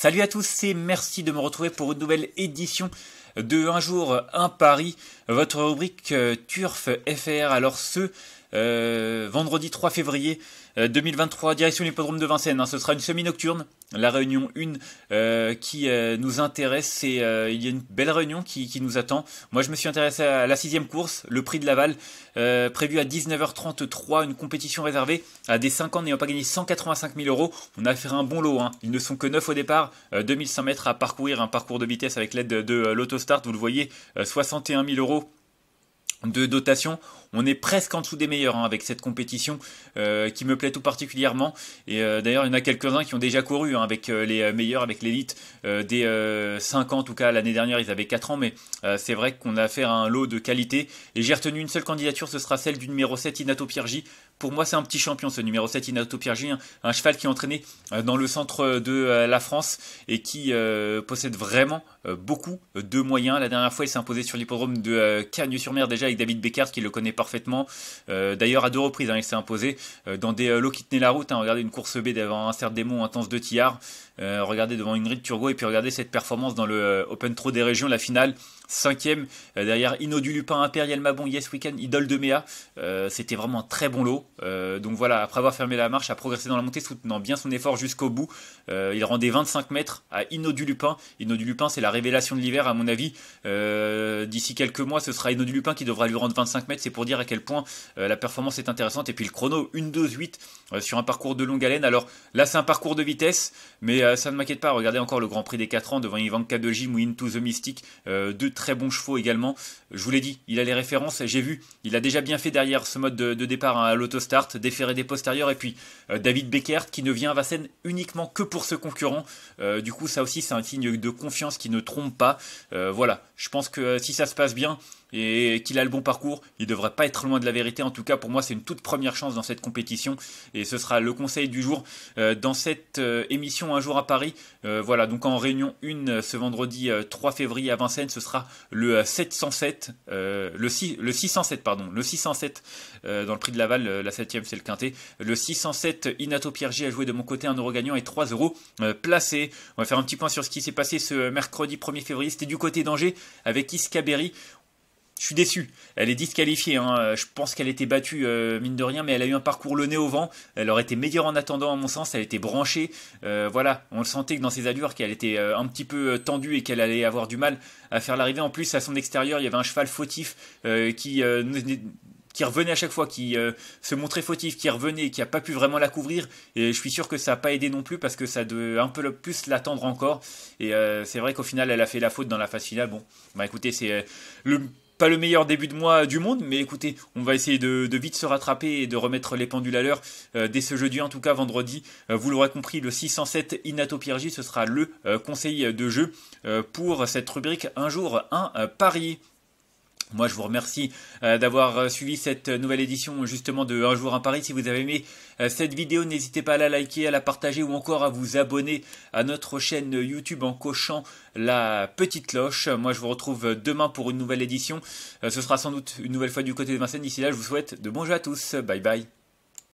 Salut à tous et merci de me retrouver pour une nouvelle édition de Un jour, un Paris votre rubrique euh, Turf FR. Alors ce euh, vendredi 3 février 2023, euh, direction l'hippodrome de Vincennes. Hein, ce sera une semi-nocturne, la réunion 1 qui nous intéresse. Et il y a une belle réunion qui, nous attend. Moi, je me suis intéressé à la sixième course, le prix de Laval, prévu à 19h33, une compétition réservée à des 5 ans n'ayant pas gagné 185 000 euros. On a fait un bon lot. Hein. Ils ne sont que 9 au départ, 2100 mètres à parcourir, un parcours de vitesse avec l'aide de, de l'autostart. Vous le voyez, 61 000 euros de dotation, on est presque en dessous des meilleurs hein, avec cette compétition euh, qui me plaît tout particulièrement. Et euh, d'ailleurs, il y en a quelques-uns qui ont déjà couru hein, avec euh, les meilleurs, avec l'élite des 5 ans. En tout cas, l'année dernière, ils avaient 4 ans, mais c'est vrai qu'on a affaire à un lot de qualité. Et j'ai retenu une seule candidature, ce sera celle du numéro 7, Inato Piergi. Pour moi, c'est un petit champion, ce numéro 7, Inato Piergi, un cheval qui est entraîné dans le centre de la France et qui possède vraiment beaucoup de moyens. La dernière fois, il s'est imposé sur l'hippodrome de Cagnes-sur-Mer déjà avec David Becker, qui le connaît parfaitement. Euh, d'ailleurs, à deux reprises, hein, il s'est imposé euh, dans des euh, lots qui tenaient la route. Hein. regardez une course B devant un cerf démon intense de Tillard. regardez devant Ingrid Turgot et puis regardez cette performance dans le Open Trot des régions, la finale. Cinquième, derrière Inno du Lupin, Imperial Mabon, Yes Weekend, Idole de Méa. C'était vraiment un très bon lot. donc voilà, après avoir fermé la marche, a progressé dans la montée, soutenant bien son effort jusqu'au bout. il rendait 25 mètres à Inno du Lupin. Inno du Lupin, c'est la révélation de l'hiver, à mon avis. D'ici quelques mois, ce sera Inno du Lupin qui devra lui rendre 25 mètres. C'est pour dire à quel point euh, la performance est intéressante. Et puis le chrono, 1-2-8 euh, sur un parcours de longue haleine. Alors là, c'est un parcours de vitesse, mais euh, ça ne m'inquiète pas. Regardez encore le Grand Prix des 4 ans devant Ivan de ou Into the Mystic. deux très bons chevaux également. Je vous l'ai dit, il a les références, j'ai vu. Il a déjà bien fait derrière ce mode de, départ hein, à l'autostart, déféré des postérieurs. Et puis David Becker qui ne vient à Vincennes uniquement que pour ce concurrent. du coup, ça aussi, c'est un signe de confiance qui ne trompe pas. voilà, je pense que si ça se passe bien et qu'il a le bon parcours, il devrait pas être loin de la vérité. En tout cas, pour moi, c'est une toute première chance dans cette compétition. Et ce sera le conseil du jour euh, dans cette euh, émission Un jour à Paris. Euh, voilà, donc en réunion 1 ce vendredi 3 février à Vincennes, ce sera le 707, le, 6, le 607, pardon, le 607 dans le prix de Laval, la 7ème c'est le quintet. Le 607, Inato Piergi a joué de mon côté un euro gagnant et 3 euros placé. On va faire un petit point sur ce qui s'est passé ce mercredi 1er février. C'était du côté d'Angers avec Iskaberi, je suis déçu. Elle est disqualifiée. Hein. Euh, je pense qu'elle était battue, euh, mine de rien, mais elle a eu un parcours le nez au vent. Elle aurait été meilleure en attendant, à mon sens. Elle était branchée. Euh, voilà, on le sentait que dans ses allures, qu'elle était un petit peu tendue et qu'elle allait avoir du mal à faire l'arrivée. En plus, à son extérieur, il y avait un cheval fautif qui qui revenait à chaque fois, qui se montrait fautif, qui revenait, qui n'a pas pu vraiment la couvrir. Et je suis sûr que ça n'a pas aidé non plus parce que ça devait un peu plus l'attendre encore. Et c'est vrai qu'au final, elle a fait la faute dans la phase finale. Bon, bah écoutez, c'est le pas le meilleur début de mois du monde, mais écoutez, on va essayer de, vite se rattraper et de remettre les pendules à l'heure euh, dès ce jeudi, en tout cas vendredi. Euh, vous l'aurez compris, le 607 Inato ce sera le euh, conseil de jeu pour cette rubrique Un jour, un pari. Moi, je vous remercie euh, d'avoir euh, suivi cette euh, nouvelle édition justement de Un jour à Paris. Si vous avez aimé cette vidéo, n'hésitez pas à la liker, à la partager ou encore à vous abonner à notre chaîne YouTube en cochant la petite cloche. Moi, je vous retrouve demain pour une nouvelle édition. Ce sera sans doute une nouvelle fois du côté de Vincennes. D'ici là, je vous souhaite de bons jeux à tous. Bye bye.